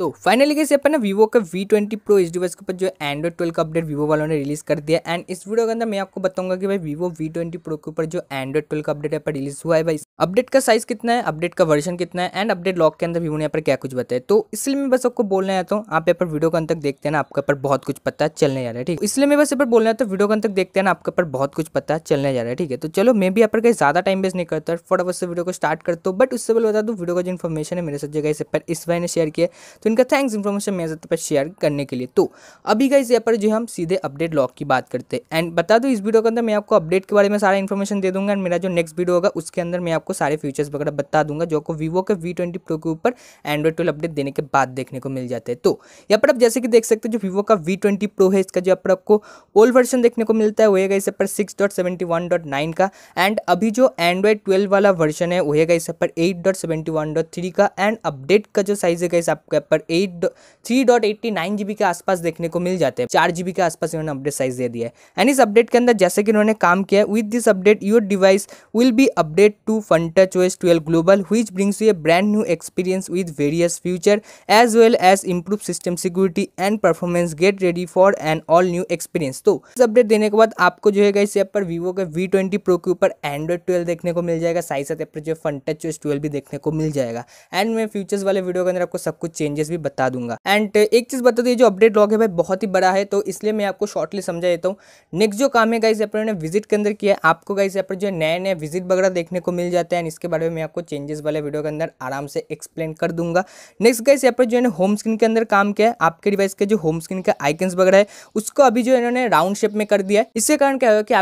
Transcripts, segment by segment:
तो फाइनली कैसे अपन वीवो का वी ट्वेंटी प्रो इस डिवाइस के ऊपर जो एंड्रॉइड ट्वेल्व का अपडेट वीवो वालों ने रिलीज़ कर दिया एंड इस वीडियो के अंदर मैं आपको बताऊंगा कि भाई वीवो वी ट्वेंटी प्रो के ऊपर जो एंड्रॉइड ट्वेल्व का अपडेट पर रिलीज़ हुआ है भाई अपडेट का साइज कितना है अपडेट का वर्जन कितना है एंड अपडेट लॉक के अंदर वीवो ने यहाँ पर क्या कुछ बताया तो इसलिए मैं बस आपको बोलना चाहता हूँ आप यहाँ पर वीडियो का अंत तक देखते हैं ना आपका पर बहुत कुछ पता चलने जा रहा है ठीक इसलिए मैं बस यहाँ पर बोलना चाहता हूँ वीडियो का अंत तक देखते हैं ना आपका पर बहुत कुछ पता चलने जा रहा है ठीक है तो चलो मैं भी यहाँ पर कहीं ज़्यादा टाइम वेस्ट नहीं करता फटाफट से वीडियो को स्टार्ट करता हूँ बट उससे पहले बता दो वीडियो का जो इन्फॉर्मेशन है मेरे साथ जगह इस पर इस भाई ने शेयर किया तो इनका थैंक्स इन्फॉर्मेशन मेरे साथ शेयर करने के लिए तो अभी गाइज यहाँ पर जो हम सीधे अपडेट लॉक की बात करते हैं एंड बता दो इस वीडियो के अंदर मैं आपको अपडेट के बारे में सारा इन्फॉर्मेशन दे दूंगा एंड मेरा जो नेक्स्ट वीडियो होगा उसके अंदर मैं आपको सारे फीचर्स वगैरह बता दूंगा जो आपको वीवो के वी ट्वेंटी के ऊपर एंड्रॉइड ट्वेल्व अपडेट देने के बाद देखने को मिल जाते हैं तो यहाँ पर आप जैसे कि देख सकते हो जो वीवो का वी ट्वेंटी है इसका जो पर आपको ओल्ड वर्जन देखने को मिलता है वो है इस पर सिक्स का एंड अभी जो एंड्रॉइड ट्वेल्व वाला वर्जन है वो है इस पर एट का एंड अपडेट का जो साइज है इस आपको पर eight three dot eighty nine G B के आसपास देखने को मिल जाते हैं चार जी बी के आसपास इन्होंने अपडेट साइज दे दिया है एंड इस अपडेट के अंदर जैसे कि इन्होंने काम किया with this update your device will be update to Funtouch OS twelve global हुई brings you a brand new experience with various future as well as improve system security and performance get ready for an all new experience तो इस update देने के बाद आपको जो है इस ऐप पर वीवो के वी ट्वेंटी प्रो के ऊपर एंड्रॉइड ट्वेल्व देखने को मिल जाएगा साथ ही साथ ऐप पर जो फंटच ओएस ट्वेल्व भी देखने को मिल जाएगा एंड में फ्यूचर्स वाले वीडियो के अंदर आपको सब कुछ चेंज चेंजेस भी बता दूंगा एंड uh, एक चीज़ बता दू ये जो अपडेट लॉग है भाई बहुत ही बड़ा है तो इसलिए मैं आपको शॉर्टली समझा देता हूँ नेक्स्ट जो काम है गाइज अपने विजिट के अंदर किया आपको गाइज यहाँ पर जो नया नया विजिट वगैरह देखने को मिल जाता है एंड इसके बारे में मैं आपको चेंजेस वाले वीडियो के अंदर आराम से एक्सप्लेन कर दूंगा नेक्स्ट गाइज यहाँ पर जो है होम स्क्रीन के अंदर काम किया है आपके डिवाइस के जो होम स्क्रीन के आइकन्स वगैरह है उसको अभी जो इन्होंने राउंड शेप में कर दिया है इसके कारण क्या होगा कि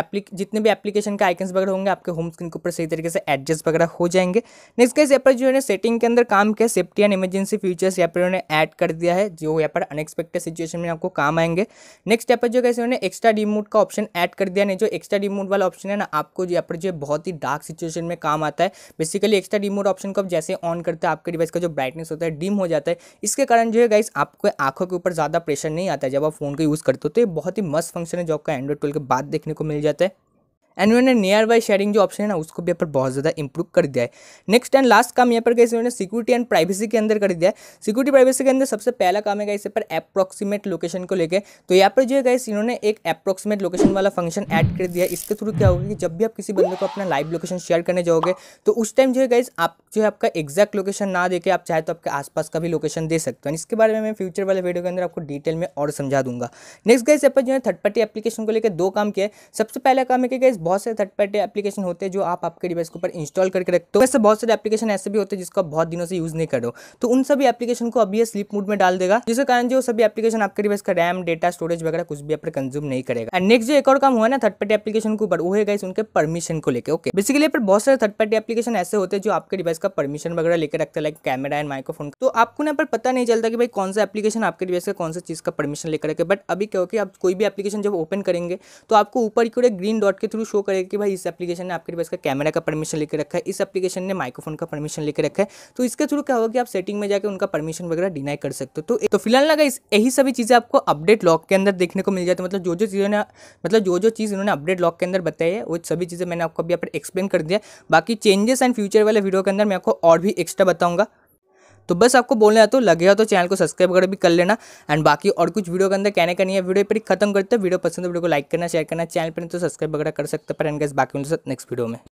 आपके जितने भी एप्लीकेशन के आइकन्स वगैरह होंगे आपके होम स्क्रीन के ऊपर सही तरीके से एडजस्ट वगैरह हो जाएंगे नेक्स्ट गाइज यहाँ पर जो है सेटिंग के अंदर काम किया safety and emergency future features यहाँ पर उन्होंने ऐड कर दिया है जो यहाँ पर अनएक्सपेक्टेड सिचुएशन में आपको काम आएंगे नेक्स्ट यहाँ पर जो कैसे उन्होंने एक्स्ट्रा डिमोट का ऑप्शन ऐड कर दिया नहीं जो एक्स्ट्रा डिमोट वाला ऑप्शन है ना आपको यहाँ पर जो बहुत ही डार्क सिचुएशन में काम आता है बेसिकली एक्स्ट्रा डिमोट ऑप्शन को आप जैसे ऑन करते हैं आपके डिवाइस का जो ब्राइटनेस होता है डिम हो जाता है इसके कारण जो है गाइस आपको आंखों के ऊपर ज़्यादा प्रेशर नहीं आता है जब आप फोन का यूज़ करते हो तो ये बहुत ही मस्त फंक्शन है जो आपका एंड्रॉइड ट्वेल्व के बाद देखने को मिल जाता है एंड इन्होंने नियर बाय शेयरिंग जो ऑप्शन है ना उसको भी यहाँ पर बहुत ज़्यादा इंप्रूव कर दिया है नेक्स्ट एंड लास्ट काम यहाँ पर कैसे इन्होंने सिक्योरिटी एंड प्राइवेसी के अंदर कर दिया है सिक्योरिटी प्राइवेसी के अंदर सबसे पहला काम है इस पर अप्रोक्सीमेट लोकेशन को लेकर तो यहाँ पर जो है गाइस इन्होंने एक अप्रोक्सीमेट लोकेशन वाला फंक्शन ऐड कर दिया इसके थ्रू क्या होगा कि जब भी आप किसी बंदे को अपना लाइव लोकेशन शेयर करने जाओगे तो उस टाइम जो है गाइस आप जो है आपका एग्जैक्ट लोकेशन ना देके आप चाहे तो आपके आसपास का भी लोकेशन दे सकते हो इसके बारे में मैं फ्यूचर वाले वीडियो के अंदर आपको डिटेल में और समझा दूंगा नेक्स्ट गाइस यहाँ पर जो है थर्ड पार्टी एप्लीकेशन को लेकर दो काम किया सबसे पहला काम है कि गाइस बहुत सारे थर्ड पार्टी एप्लीकेशन होते हैं जो आप आपके डिवाइस के ऊपर इंस्टॉल करके रखते हो वैसे बहुत सारे एप्लीकेशन ऐसे भी होते हैं जिसको बहुत दिनों से यूज़ नहीं करो तो उन सभी एप्लीकेशन को अभी स्लीप स्लिप मोड में डाल देगा जिसके कारण जो सभी एप्लीकेशन आपके डिवाइस का रैम डेटा स्टोरेज वगैरह कुछ भी आप कंज्यूम नहीं करेगा एंड नेक्स्ट जो एक और काम हुआ ना थर्ड पार्टी एप्लीकेशन के ऊपर वो है गाइस उनके परमिशन को लेकर ओके बेसिकली पर बहुत सारे थर्ड पार्टी एप्लीकेशन ऐसे होते हैं जो आपके डिवाइस का परमिशन वगैरह लेकर रखते हैं लाइक कैमरा एंड माइक्रोफोन तो आपको ना पर पता नहीं चलता कि भाई कौन सा एप्लीकेशन आपके डिवाइस का कौन सा चीज़ का परमिशन लेकर रखे बट अभी क्योंकि आप कोई भी एप्लीकेशन जब ओपन करेंगे तो आपको ऊपर की ग्रीन डॉट के थ्रू शो करेगा कि भाई इस एप्लीकेशन ने आपके डिवाइस का कैमरा का परमिशन लेकर रखा है इस एप्लीकेशन ने माइक्रोफोन का परमिशन लेकर रखा है तो इसके थ्रू क्या होगा कि आप सेटिंग में जाकर उनका परमिशन वगैरह डिनाई कर सकते हो तो, तो फिलहाल लगा यही सभी चीज़ें आपको अपडेट लॉक के अंदर देखने को मिल जाती है मतलब जो जो चीज़ों ने मतलब जो जो चीज़ इन्होंने अपडेट लॉक के अंदर बताई है वो सभी चीज़ें मैंने आपको अभी यहाँ पर एक्सप्लेन कर दिया बाकी चेंजेस एंड फ्यूचर वाले वीडियो के अंदर मैं आपको और भी एक्स्ट्रा बताऊँगा तो बस आपको बोलना है तो लगेगा तो चैनल को सब्सक्राइब वगैरह भी कर लेना एंड बाकी और कुछ वीडियो के अंदर कहने का नहीं है वीडियो पर खत्म करते हैं वीडियो पसंद है वीडियो तो को लाइक करना शेयर करना चैनल पर नहीं तो सब्सक्राइब वगैरह कर सकते पर एंड गैस बाकी उनके नेक्स्ट वीडियो में